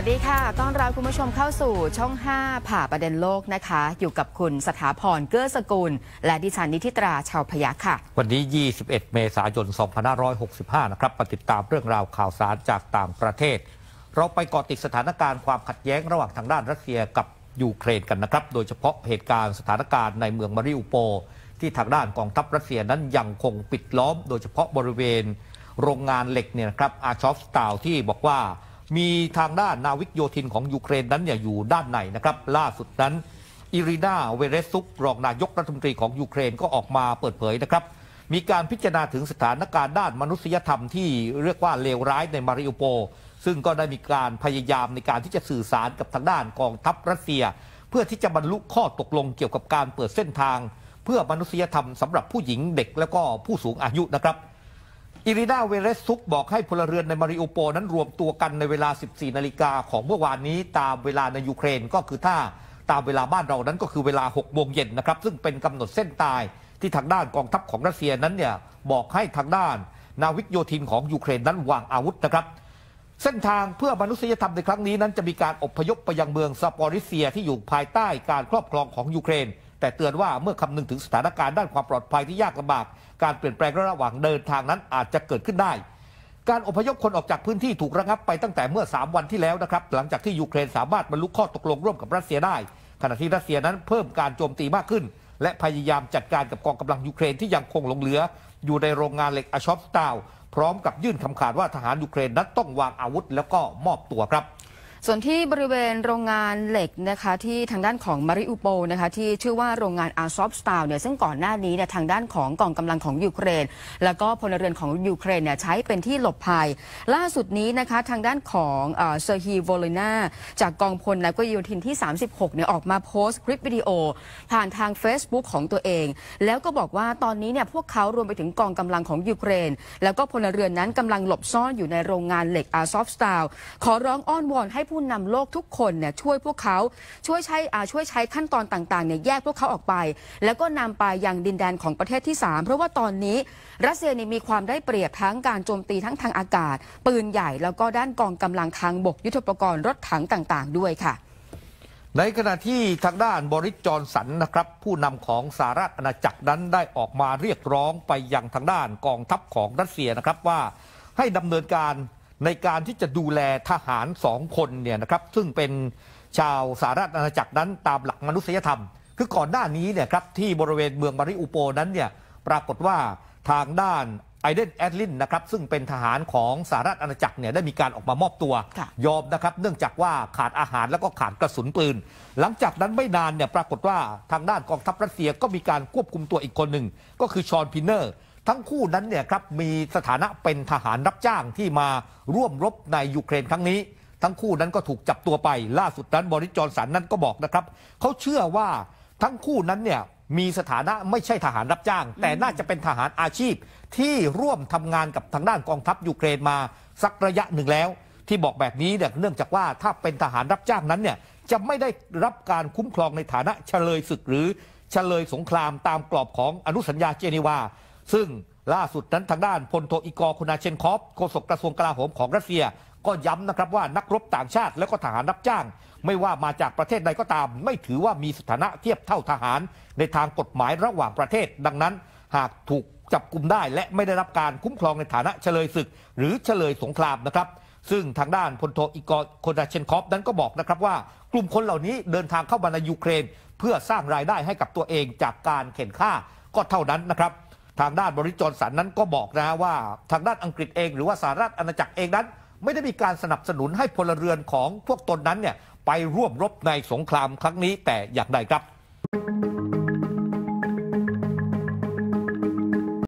วัสดีค่ะ ต้อนรับคุณผู้ชมเข้าสู่ช่อง 5 ผ่าประเด็นโลกนะคะ อยู่กับคุณสถาพรเกื้อสกุล และดิฉันนิติตราชาวพยัค่ะ วันนี้ 21 เมษายน 2565 นะครับปฏิดตามเรื่องราวข่าวสารจากต่างประเทศ เราไปเกาะติดสถานการณ์ความขัดแย้งระหว่างทางด้านรัสเซียกับยูเครนกันนะครับ โดยเฉพาะเหตุการณ์สถานการณ์ในเมืองมาริอุโป ที่ทางด้านกองทัพรัสเซียนั้นยังคงปิดล้อมโดยเฉพาะบริเวณโรงงานเหล็กเนี่ยนะครับ อาชอฟสตาวที่บอกว่ามีทางด้านนาวิกโยธินของยูเครนนั้นเนี่ยอยู่ด้านในนะครับ ล่าสุดนั้นอิรินาเวเรซุกรองนายกรัฐมนตรีของยูเครนก็ออกมาเปิดเผยนะครับ มีการพิจารณาถึงสถานการณ์ด้านมนุษยธรรมที่เรียกว่าเลวร้ายในมาริอุโป ซึ่งก็ได้มีการพยายามในการที่จะสื่อสารกับทางด้านกองทัพรัสเซีย เพื่อที่จะบรรลุข้อตกลงเกี่ยวกับการเปิดเส้นทาง เพื่อมนุษยธรรมสำหรับผู้หญิงเด็กแล้วก็ผู้สูงอายุนะครับอิรินาเวเรสซุกบอกให้พลเรือนในมาริอุโปนั้นรวมตัวกันในเวลา 14 นาฬิกาของเมื่อวานนี้ ตามเวลาในยูเครนก็คือถ้าตามเวลาบ้านเรานั้นก็คือเวลา6โมงเย็นนะครับซึ่งเป็นกำหนดเส้นตายที่ทางด้านกองทัพของรัสเซียนั้นเนี่ยบอกให้ทางด้าน นาวิกโยธินของยูเครนนั้นวางอาวุธนะครับ เส้นทางเพื่อมนุษยธรรมในครั้งนี้นั้นจะมีการอพยพไปยังเมืองซาปอริเซียที่อยู่ภายใต้การครอบครองของยูเครนแต่เตือนว่าเมื่อคำนึงถึงสถานการณ์ด้านความปลอดภัยที่ยากลำบากการเปลี่ยนแปลงระหว่างเดินทางนั้นอาจจะเกิดขึ้นได้ การอพยพคนออกจากพื้นที่ถูกระงับไปตั้งแต่เมื่อ 3 วันที่แล้วนะครับหลังจากที่ยูเครนสามารถบรรลุข้อตกลงร่วมกับรัสเซียได้ ขณะที่รัสเซียนั้นเพิ่มการโจมตีมากขึ้น และพยายามจัดการกับกองกำลังยูเครนที่ยังคงหลงเหลือ อยู่ในโรงงานเหล็กอชอฟสตาวพร้อมกับยื่นคำขาดว่าทหารยูเครนนั้นต้องวางอาวุธแล้วก็มอบตัวครับส่วนที่บริเวณโรงงานเหล็กนะคะที่ทางด้านของมาริอุโปนะคะที่ชื่อว่าโรงงานอาซอฟสตาลเนี่ยซึ่งก่อนหน้านี้เนี่ยทางด้านของกองกำลังของยูเครนแล้วก็พลเรือนของยูเครนเนี่ยใช้เป็นที่หลบภัย ล่าสุดนี้นะคะทางด้านของเซอร์ฮีโวลินาจากกองพลนาวกยยทินที่ 36 เนี่ยออกมาโพสต์คลิปวิดีโอ ผ่านทาง Facebook ของตัวเอง แล้วก็บอกว่าตอนนี้เนี่ยพวกเขารวมไปถึงกองกำลังของยูเครนแล้วก็พลเรือนนั้นกำลังหลบซ่อนอยู่ในโรงงานเหล็กอาซอฟสตาลขอร้องอ้อนวอนใหู้้นำโลกทุกคนเนี่ยช่วยพวกเขาช่วยใช้ช่วยใช้ขั้นตอนต่างๆเนี่ยแยกพวกเขาออกไป แล้วก็นำไปยังดินแดนของประเทศที่ 3 เพราะว่าตอนนี้รัสเซียเนี่ยมีความได้เปรียบทั้งการโจมตีทั้งทางอากาศ ปืนใหญ่แล้วก็ด้านกองกำลังทางบกยุทธปกรณ์รถถังต่าง ๆ ด้วยค่ะ ในขณะที่ทางด้านบริจอนสันนะครับ ผู้นำของสหรัฐอาณาจักรนั้นได้ออกมาเรียกร้องไปยังทางด้านกองทัพของรัสเซียนะครับว่าให้ดำเนินการในการที่จะดูแลทหารสองคนเนี่ยนะครับซึ่งเป็นชาวสหรัฐอาณาจักรนั้นตามหลักมนุษยธรรม คือก่อนหน้านี้เนี่ยครับที่บริเวณเมืองบาริอุโปนั้นเนี่ยปรากฏว่าทางด้านไอเดนแอดลินนะครับซึ่งเป็นทหารของสหรัฐอาณาจักรเนี่ยได้มีการออกมามอบตัวยอมนะครับเนื่องจากว่าขาดอาหารแล้วก็ขาดกระสุนปืน หลังจากนั้นไม่นานเนี่ยปรากฏว่าทางด้านกองทัพรัสเซียก็มีการควบคุมตัวอีกคนหนึ่งก็คือชอนพินเนอร์ทั้งคู่นั้นเนี่ยครับมีสถานะเป็นทหารรับจ้างที่มาร่วมรบในยูเครนครั้งนี้ ทั้งคู่นั้นก็ถูกจับตัวไปล่าสุดนั้นบริจอนสันนั้นก็บอกนะครับ เขาเชื่อว่าทั้งคู่นั้นเนี่ย มีสถานะไม่ใช่ทหารรับจ้าง แต่น่าจะเป็นทหารอาชีพ ที่ร่วมทำงานกับทางด้านกองทัพยูเครนมาสักระยะหนึ่งแล้ว ที่บอกแบบนี้เนี่ยเนื่องจากว่าถ้าเป็นทหารรับจ้างนั้นเนี่ยจะไม่ได้รับการคุ้มครองในฐานะเฉลยศึกหรือเฉลยสงครามตามกรอบของอนุสัญญาเจนีวาซึ่งล่าสุดนั้นทางด้านพลโทอิกอร์คุณาเชนคอฟโฆษกกระทรวงกลาโหมของรัสเซียก็ย้ำนะครับว่านักรบต่างชาติและก็ทหารรับจ้าง ไม่ว่ามาจากประเทศใดก็ตาม ไม่ถือว่ามีสถานะเทียบเท่าทหาร ในทางกฎหมายระหว่างประเทศ ดังนั้น หากถูกจับกลุ่มได้ และไม่ได้รับการคุ้มครองในฐานะเฉลยศึก หรือเฉลยสงครามนะครับ ซึ่งทางด้านพลโทอิกอร์คนาเชนคอฟนั้นก็บอกนะครับว่า กลุ่มคนเหล่านี้เดินทางเข้ามาในยูเครนเพื่อสร้างรายได้ให้กับตัวเองจากการเข็นฆ่าก็เท่านั้นนะครับทางด้านบริจอนสันนั้นก็บอกนะว่าทางด้านอังกฤษเองหรือว่าสหรัฐอาณาจักรเองนั้น ไม่ได้มีการสนับสนุนให้พลเรือนของพวกตนนั้นเนี่ยไปร่วมรบในสงครามครั้งนี้แต่อย่างใดครับ